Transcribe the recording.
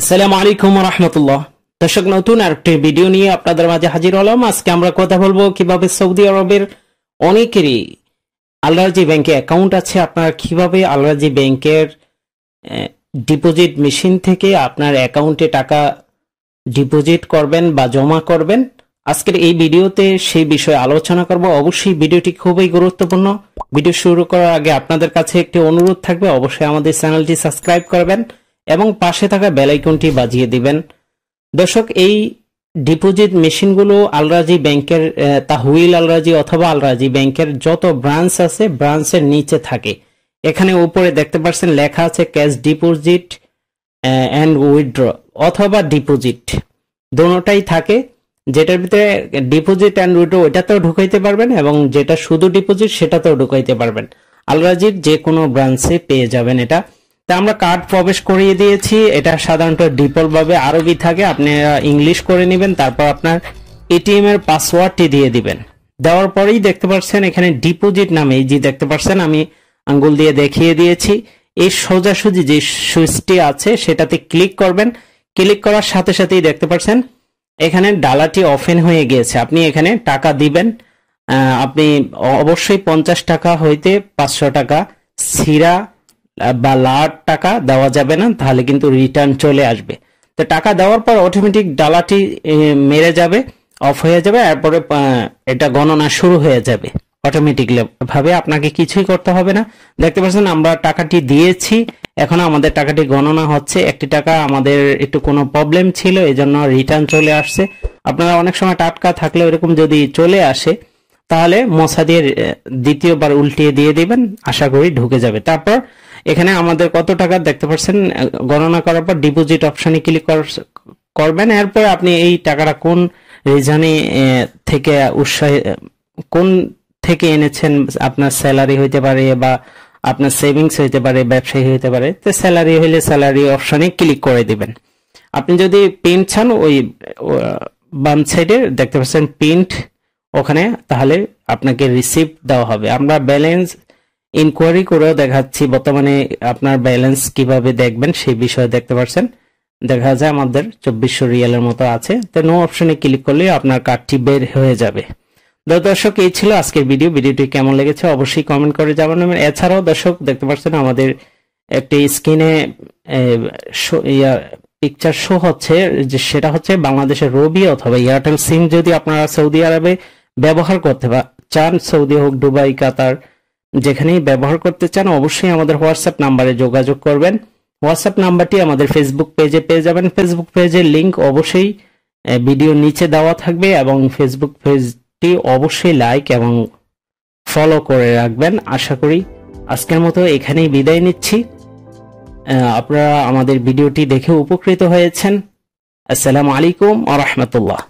আসসালামু আলাইকুম রহমতুল্লাহ দর্শক নতুন আরেকটি ভিডিও নিয়ে আপনাদের মাঝে হাজির হলাম আজকে আমরা কথা বলবো কিভাবে সৌদি আরবের অনেকেরই আলরাজি ব্যাংকে অ্যাকাউন্ট আছে আপনারা কিভাবে আলরাজি ব্যাংকের ডিপোজিট মেশিন থেকে আপনার অ্যাকাউন্টে টাকা ডিপোজিট করবেন বা জমা করবেন আজকের এই ভিডিওতে সেই বিষয়ে আলোচনা করব অবশ্যই ভিডিওটি খুবই গুরুত্বপূর্ণ ভিডিও শুরু করার আগে আপনাদের কাছে একটি অনুরোধ থাকবে অবশ্যই আমাদের চ্যানেলটি সাবস্ক্রাইব করবেন এবং পাশে থাকা বেলাইকনটি বাজিয়ে দিবেন দর্শক এই ডিপোজিট মেশিনগুলো আলরাজি ব্যাংকের তাহুইল আলরাজি অথবা আলরাজি ব্যাংকের যত ব্রাঞ্চ আছে ব্রাঞ্চের নিচে থাকে এখানে উপরে দেখতে পাচ্ছেন লেখা আছে ক্যাশ ডিপোজিট অ্যান্ড উইথড্র অথবা ডিপোজিট দোনোটাই থাকে যেটার ভিতরে ডিপোজিট অ্যান্ড উইথড্র ওইটাতেও ঢুকাইতে পারবেন এবং যেটা শুধু ডিপোজিট সেটাতেও ঢুকাইতে পারবেন আলরাজির যে কোনো ব্রাঞ্চে পেয়ে যাবেন এটা তা আমরা কার্ড প্রবেশ করিয়ে দিয়েছি এটা সাধারণত ভাবে আরবি থাকে আপনি ইংলিশ করে নেবেন তারপর আপনার এটিএম এর পাসওয়ার্ডটি দিয়ে দিবেন দেওয়ার পরেই দেখতে পাচ্ছেন এখানে ডিপোজিট নামে এই যে দেখতে পাচ্ছেন আমি আঙ্গুল দিয়ে দেখিয়ে দিয়েছি এই সোজাসুজি যে সুইচটি আছে সেটাতে ক্লিক করবেন ক্লিক করার সাথে সাথেই দেখতে পাচ্ছেন এখানে ডালাটি অফেন হয়ে গিয়েছে আপনি এখানে টাকা দিবেন আপনি অবশ্যই পঞ্চাশ টাকা হইতে পাঁচশো টাকা সিরা বা লাট টাকা দেওয়া যাবে না তাহলে কিন্তু রিটার্ন চলে আসবে তো টাকা দেওয়ার পর অটোমেটিক ডালাটি মেরে যাবে অফ হয়ে যাবে এরপরে এটা গণনা শুরু হয়ে যাবে অটোমেটিকলি ভাবে আপনাকে কিছুই করতে হবে না দেখতে পাচ্ছেন আমরা টাকাটি দিয়েছি এখন আমাদের টাকাটি গণনা হচ্ছে একটি টাকা আমাদের একটু কোনো প্রবলেম ছিল এই জন্য রিটার্ন চলে আসছে আপনারা অনেক সময় টাটকা থাকলে এরকম যদি চলে আসে তাহলে মশা দিয়ে দ্বিতীয়বার উল্টিয়ে দিয়ে দিবেন আশা করি ঢুকে যাবে তারপর এখানে আমাদের কত টাকা দেখতে পাচ্ছেন গণনা করার পর ডিপোজিট অপশানে ক্লিক করবেন এরপর আপনি এই টাকাটা কোন রিজানে থেকে উৎসাহ কোন থেকে এনেছেন আপনার স্যালারি হইতে পারে বা আপনার সেভিংস হইতে পারে ব্যবসায়ী হইতে পারে তো স্যালারি হইলে স্যালারি অপশানে ক্লিক করে দিবেন আপনি যদি প্রিন্ট চান ওই বাম সাইডে দেখতে পাচ্ছেন প্রিন্ট ওখানে তাহলে আপনাকে রিসিপ্ট দেওয়া হবে আমরা ব্যালেন্স ইনকোয়ারি করেও দেখাচ্ছি বর্তমানে আপনার ব্যালেন্স কিভাবে দেখবেন সেই বিষয়ে দেখতে পাচ্ছেন দেখা যায় আমাদের চব্বিশশো রিয়ালের মতো আছে তো নো অপশনে ক্লিক করলে আপনার কার্ডটি বের হয়ে যাবে দর্শক এই ছিল আজকের ভিডিও ভিডিওটি কেমন লেগেছে অবশ্যই কমেন্ট করে জানাবেন এছাড়াও দর্শক দেখতে পাচ্ছেন আমাদের একটি স্ক্রিনে পিকচার শো হচ্ছে যে সেটা হচ্ছে বাংলাদেশের রবি অথবা এয়ারটেল সিম যদি আপনারা সৌদি আরবে ব্যবহার করতে চান সৌদি হোক দুবাই কাতার যেখানেই ব্যবহার করতে চান অবশ্যই আমাদের হোয়াটসঅ্যাপ নাম্বারে যোগাযোগ করবেন হোয়াটসঅ্যাপ নাম্বারটি আমাদের ফেসবুক পেজে পেয়ে যাবেন ফেসবুক পেজের লিঙ্ক অবশ্যই ভিডিও নিচে দেওয়া থাকবে এবং ফেসবুক পেজটি অবশ্যই লাইক এবং ফলো করে রাখবেন আশা করি আজকের মতো এখানেই বিদায় নিচ্ছি আপনারা আমাদের ভিডিওটি দেখে উপকৃত হয়েছেন আসসালামু আলাইকুম আ রহমতুল্লাহ